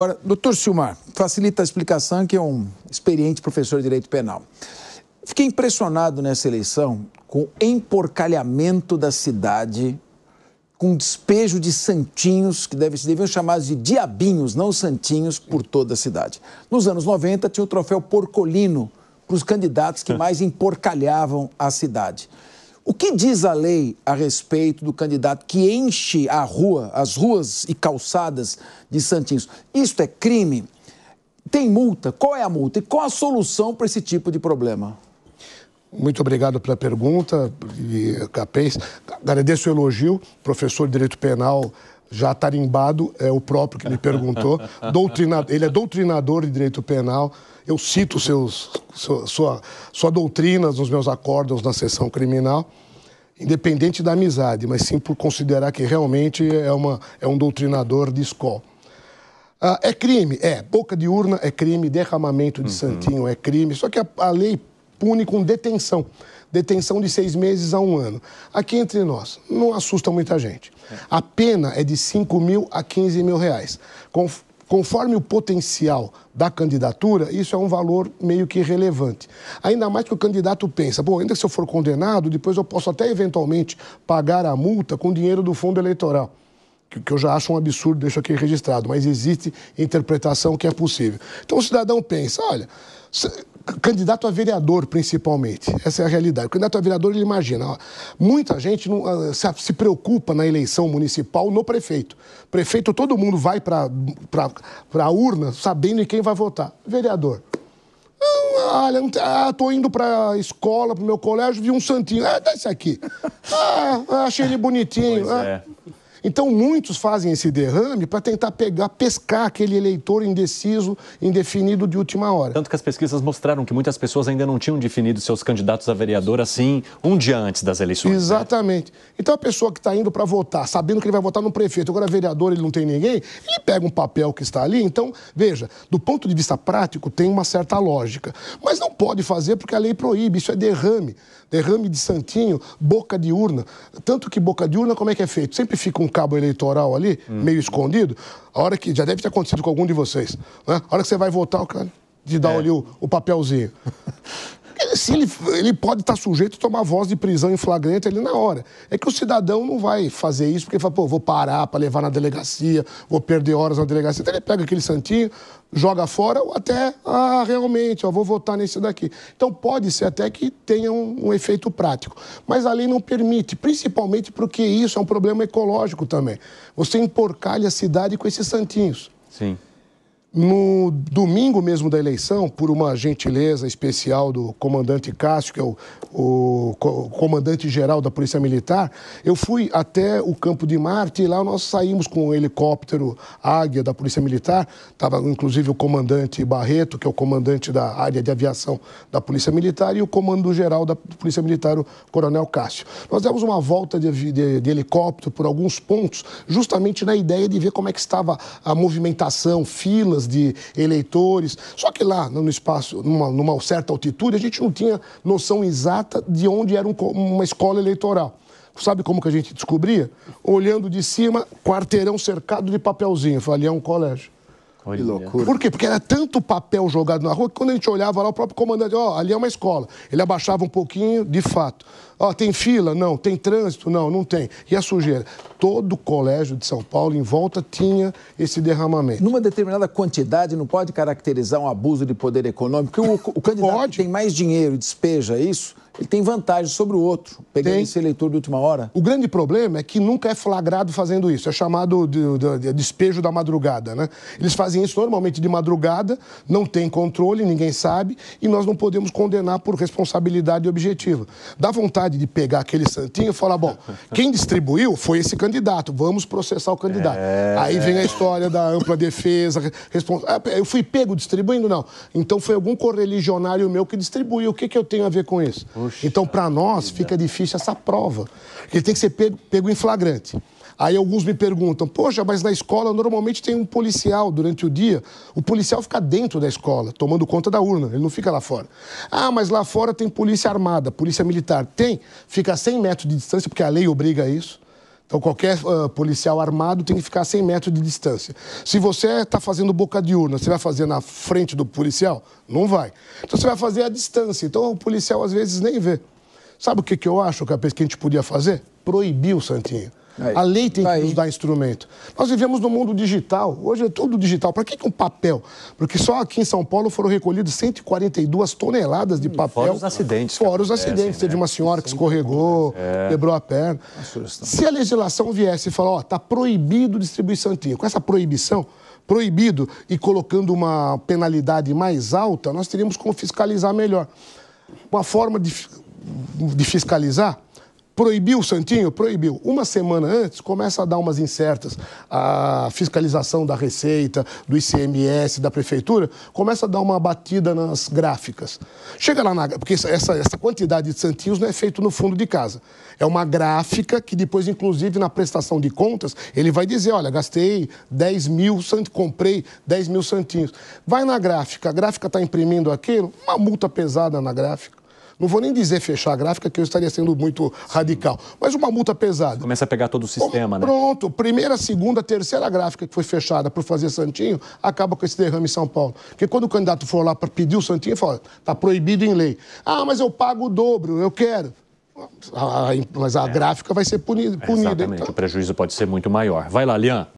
Agora, doutor Silmar, facilita a explicação que é um experiente professor de direito penal. Fiquei impressionado nessa eleição com o emporcalhamento da cidade, com o despejo de santinhos, que deve, deviam chamar de diabinhos, não santinhos, por toda a cidade. Nos anos 90, tinha o troféu Porcolino para os candidatos que mais emporcalhavam a cidade. O que diz a lei a respeito do candidato que enche a rua, as ruas e calçadas de Santinhos? Isto é crime? Tem multa? Qual é a multa? E qual a solução para esse tipo de problema? Muito obrigado pela pergunta, Capês. Agradeço o elogio, professor de Direito Penal já tarimbado, é o próprio que me perguntou. Doutrinado, ele é doutrinador de direito penal. Eu cito seus, sua, sua, sua doutrina nos meus acordos na sessão criminal, independente da amizade, mas sim por considerar que realmente é, uma, é um doutrinador de escola. Ah, é crime, é. Boca de urna é crime, derramamento de uhum. santinho é crime, só que a, a lei pune com detenção detenção de seis meses a um ano. Aqui entre nós, não assusta muita gente. A pena é de 5 mil a 15 mil reais. Conforme o potencial da candidatura, isso é um valor meio que irrelevante. Ainda mais que o candidato pensa, bom, ainda se eu for condenado, depois eu posso até eventualmente pagar a multa com dinheiro do fundo eleitoral que, eu já acho um absurdo, deixo aqui registrado, mas existe interpretação que é possível. Então o cidadão pensa, olha, candidato a vereador, principalmente. Essa é a realidade. O candidato a vereador, ele imagina. Ó, muita gente não, ah, se, preocupa na eleição municipal no prefeito. Prefeito, todo mundo vai para a urna sabendo em quem vai votar. Vereador. Ah, olha, ah, tô indo a escola, para o meu colégio, vi um santinho. Ah, dá esse aqui. Ah, achei ele bonitinho. Pois ah. é. Então, muitos fazem esse derrame para tentar pegar, pescar aquele eleitor indeciso, indefinido de última hora. Tanto que as pesquisas mostraram que muitas pessoas ainda não tinham definido seus candidatos a vereador assim, um dia antes das eleições. Né? Exatamente. Né? Então, a pessoa que está indo para votar, sabendo que ele vai votar no prefeito, agora vereador ele não tem ninguém, ele pega um papel que está ali. Então, veja, do ponto de vista prático, tem uma certa lógica. Mas não pode fazer porque a lei proíbe. Isso é derrame. Derrame de santinho, boca de urna. Tanto que boca de urna, como é que é feito? Sempre fica um um cabo eleitoral ali, hum. meio escondido, a hora que. Já deve ter acontecido com algum de vocês. Né? A hora que você vai votar, o cara de dar é. ali o, o papelzinho. ele, se ele, ele pode estar tá sujeito a tomar voz de prisão em flagrante ali na hora. É que o cidadão não vai fazer isso porque ele fala, pô, vou parar para levar na delegacia, vou perder horas na delegacia. Então ele pega aquele santinho, joga fora ou até, ah, realmente, ó, vou votar nesse daqui. Então pode ser até que tenha um, um efeito prático. Mas a lei não permite, principalmente porque isso é um problema ecológico também. Você emporcalha a cidade com esses santinhos. Sim. No domingo mesmo da eleição, por uma gentileza especial do comandante Cássio, que é o, o, comandante-geral da Polícia Militar, eu fui até o Campo de Marte e lá nós saímos com o helicóptero Águia da Polícia Militar. Estava inclusive o comandante Barreto, que é o comandante da área de aviação da Polícia Militar, e o comando-geral da Polícia Militar, o Coronel Cássio. Nós demos uma volta de, de, de helicóptero por alguns pontos, justamente na ideia de ver como é que estava a movimentação, filas de eleitores. Só que lá, no espaço, numa, numa certa altitude, a gente não tinha noção exata de onde era um, uma escola eleitoral. Sabe como que a gente descobria? Olhando de cima, quarteirão cercado de papelzinho. Falei, é um colégio. Que loucura. Por quê? Porque era tanto papel jogado na rua que quando a gente olhava lá, o próprio comandante, ó, oh, ali é uma escola. Ele abaixava um pouquinho, de fato. Ó, oh, tem fila? Não. Tem trânsito? Não, não tem. E a sujeira? Todo o colégio de São Paulo em volta tinha esse derramamento. Numa determinada quantidade, não pode caracterizar um abuso de poder econômico? O, o candidato pode. que tem mais dinheiro e despeja isso ele tem vantagem sobre o outro, pegando tem. esse eleitor de última hora. O grande problema é que nunca é flagrado fazendo isso. É chamado de, de, de despejo da madrugada, né? Eles fazem isso normalmente de madrugada, não tem controle, ninguém sabe, e nós não podemos condenar por responsabilidade objetiva. Dá vontade de pegar aquele santinho e falar, bom, quem distribuiu foi esse candidato, vamos processar o candidato. É... Aí vem a história da ampla defesa, respons... Ah, eu fui pego distribuindo? Não. Então foi algum correligionário meu que distribuiu. O que, que eu tenho a ver com isso? Então, para nós, fica difícil essa prova. Porque tem que ser pego, pego em flagrante. Aí alguns me perguntam, poxa, mas na escola normalmente tem um policial durante o dia. O policial fica dentro da escola, tomando conta da urna, ele não fica lá fora. Ah, mas lá fora tem polícia armada, polícia militar. Tem, fica a 100 metros de distância, porque a lei obriga a isso. Então, qualquer uh, policial armado tem que ficar a 100 metros de distância. Se você está fazendo boca de urna, você vai fazer na frente do policial? Não vai. Então, você vai fazer a distância. Então, o policial às vezes nem vê. Sabe o que, que eu acho que a gente podia fazer? Proibir o Santinho a lei tem que tá nos dar instrumento. Nós vivemos no mundo digital, hoje é tudo digital. Para que, um papel? Porque só aqui em São Paulo foram recolhidos 142 toneladas de hum, papel. Fora os acidentes. Fora os é, acidentes. Né? Teve uma senhora que escorregou, é. quebrou a perna. Se a legislação viesse e falar, ó, está proibido distribuir santinho, com essa proibição, proibido e colocando uma penalidade mais alta, nós teríamos como fiscalizar melhor. Uma forma de, de fiscalizar Proibiu o Santinho? Proibiu. Uma semana antes, começa a dar umas incertas. A fiscalização da Receita, do ICMS, da Prefeitura, começa a dar uma batida nas gráficas. Chega lá na. Porque essa, essa quantidade de Santinhos não é feito no fundo de casa. É uma gráfica que depois, inclusive, na prestação de contas, ele vai dizer: olha, gastei 10 mil, comprei 10 mil Santinhos. Vai na gráfica, a gráfica está imprimindo aquilo, uma multa pesada na gráfica. Não vou nem dizer fechar a gráfica, que eu estaria sendo muito radical. Mas uma multa pesada. Começa a pegar todo o sistema, né? Pronto. Primeira, segunda, terceira gráfica que foi fechada por fazer Santinho, acaba com esse derrame em São Paulo. Porque quando o candidato for lá para pedir o Santinho, fala, está proibido em lei. Ah, mas eu pago o dobro, eu quero. A, ah, ah, mas a é. gráfica vai ser punida. É, punida Exatamente, então. o prejuízo pode ser muito maior. Vai lá, Lian.